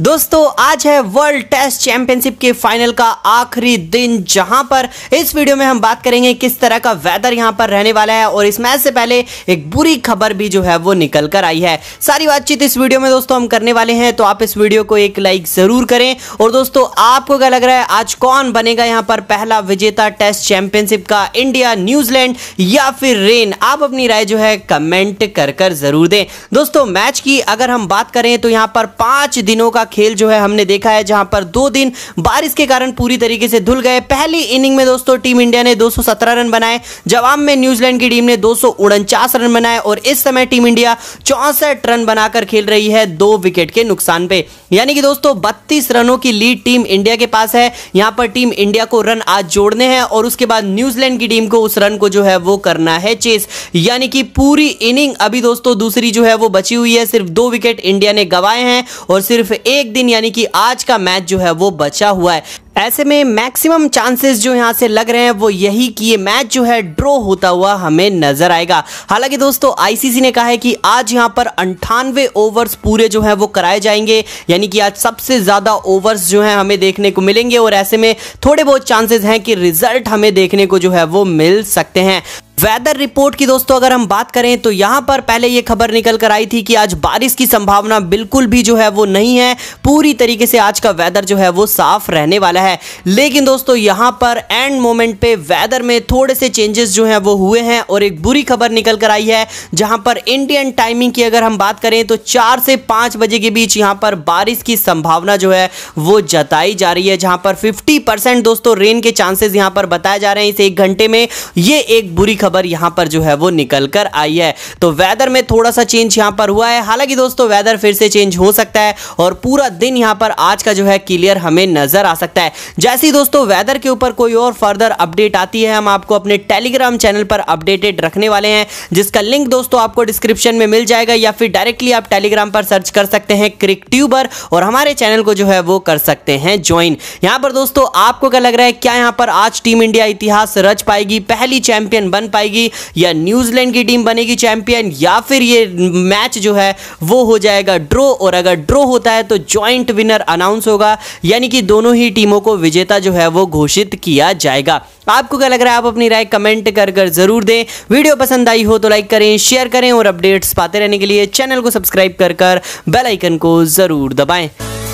दोस्तों आज है वर्ल्ड टेस्ट चैंपियनशिप के फाइनल का आखिरी दिन जहां पर इस वीडियो में हम बात करेंगे किस तरह का वेदर यहां पर रहने वाला है और इस मैच से पहले एक बुरी खबर भी जो है वो निकल कर आई है सारी बातचीत इस वीडियो में दोस्तों हम करने वाले हैं तो आप इस वीडियो को एक लाइक जरूर करें और दोस्तों आपको क्या लग रहा है आज कौन बनेगा यहाँ पर पहला विजेता टेस्ट चैंपियनशिप का इंडिया न्यूजीलैंड या फिर रेन आप अपनी राय जो है कमेंट कर कर जरूर दें दोस्तों मैच की अगर हम बात करें तो यहाँ पर पांच दिनों का खेल जो है हमने देखा है जहां पर दो दिन बारिश के कारण पूरी तरीके से धुल गए पहली इनिंग में दोस्तों टीम इंडिया ने 217 रन बनाए जवाब में न्यूजीलैंड की टीम ने दो रन बनाए और इस समय टीम इंडिया चौसठ रन बनाकर खेल रही है दो विकेट के नुकसान पे यानी कि दोस्तों बत्तीस रनों की लीड टीम इंडिया के पास है यहां पर टीम इंडिया को रन आज जोड़ने हैं और उसके बाद न्यूजीलैंड की टीम को उस रन को जो है वो करना है चेस यानी कि पूरी इनिंग अभी दोस्तों दूसरी जो है वो बची हुई है सिर्फ दो विकेट इंडिया ने गवाए हैं और सिर्फ एक एक दिन यानी कि आज का मैच जो है वो बचा हुआ है ऐसे में मैक्सिमम चांसेस जो यहाँ से लग रहे हैं वो यही कि ये मैच जो है ड्रॉ होता हुआ हमें नजर आएगा हालांकि दोस्तों आईसीसी ने कहा है कि आज यहाँ पर अंठानवे ओवर्स पूरे जो है वो कराए जाएंगे यानी कि आज सबसे ज़्यादा ओवर्स जो है हमें देखने को मिलेंगे और ऐसे में थोड़े बहुत चांसेस हैं कि रिजल्ट हमें देखने को जो है वो मिल सकते हैं वेदर रिपोर्ट की दोस्तों अगर हम बात करें तो यहाँ पर पहले ये खबर निकल कर आई थी कि आज बारिश की संभावना बिल्कुल भी जो है वो नहीं है पूरी तरीके से आज का वेदर जो है वो साफ रहने वाला है लेकिन दोस्तों यहाँ पर एंड मोमेंट पे वेदर में थोड़े से चेंजेस जो हैं वो हुए हैं और एक बुरी खबर निकल कर आई है जहाँ पर इंडियन टाइमिंग की अगर हम बात करें तो चार से पाँच बजे के बीच यहाँ पर बारिश की संभावना जो है वो जताई जा रही है जहाँ पर फिफ्टी दोस्तों रेन के चांसेस यहाँ पर बताए जा रहे हैं इस एक घंटे में ये एक बुरी खबर खबर यहाँ पर जो है वो निकल कर आई है तो वेदर में थोड़ा सा चेंज यहाँ पर हुआ है हालांकि दोस्तों वेदर फिर से चेंज हो सकता है और पूरा दिन यहाँ पर आज का जो है क्लियर हमें नजर आ सकता है जैसे ही दोस्तों वेदर के ऊपर कोई और फर्दर अपडेट आती है हम आपको अपने टेलीग्राम चैनल पर अपडेटेड रखने वाले हैं जिसका लिंक दोस्तों आपको डिस्क्रिप्शन में मिल जाएगा या फिर डायरेक्टली आप टेलीग्राम पर सर्च कर सकते हैं क्रिक ट्यूबर और हमारे चैनल को जो है वो कर सकते हैं ज्वाइन यहाँ पर दोस्तों आपको क्या लग रहा है क्या यहाँ पर आज टीम इंडिया इतिहास रच पाएगी पहली चैंपियन बन पाएगी पाएगी या न्यूजीलैंड की टीम बनेगी चैंपियन या फिर ये मैच जो है वो हो जाएगा ड्रो और अगर ड्रो होता है तो जॉइंट विनर अनाउंस होगा यानी कि दोनों ही टीमों को विजेता जो है वो घोषित किया जाएगा आपको क्या लग रहा है आप अपनी राय कमेंट कर कर जरूर दें वीडियो पसंद आई हो तो लाइक करें शेयर करें और अपडेट्स पाते रहने के लिए चैनल को सब्सक्राइब कर कर बेलाइकन को जरूर दबाएं